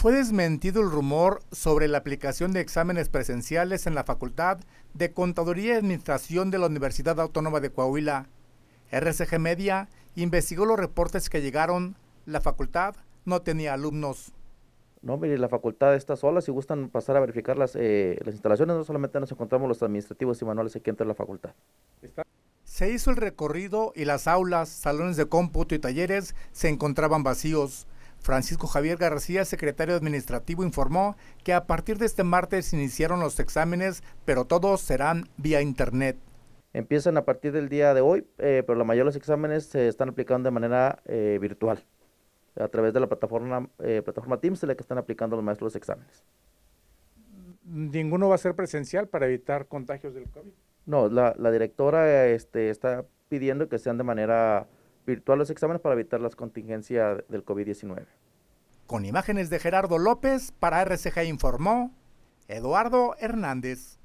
fue desmentido el rumor sobre la aplicación de exámenes presenciales en la Facultad de Contaduría y Administración de la Universidad Autónoma de Coahuila. RCG Media investigó los reportes que llegaron. La facultad no tenía alumnos. No, mire, la facultad está sola. Si gustan pasar a verificar las, eh, instalaciones, no solamente nos encontramos los administrativos y manuales aquí dentro la facultad. Se hizo el recorrido y las aulas, salones de cómputo y talleres se encontraban vacíos. Francisco Javier García, secretario administrativo, informó que a partir de este martes se iniciaron los exámenes, pero todos serán vía Internet. Empiezan a partir del día de hoy, eh, pero la mayoría de los exámenes se están aplicando de manera eh, virtual, a través de la plataforma, eh, plataforma Teams, es la que están aplicando los maestros los exámenes. ¿Ninguno va a ser presencial para evitar contagios del COVID? No, la, directora este, está pidiendo que sean de manera virtual los exámenes para evitar las contingencias del COVID-19. Con imágenes de Gerardo López, para RCG informó Eduardo Hernández.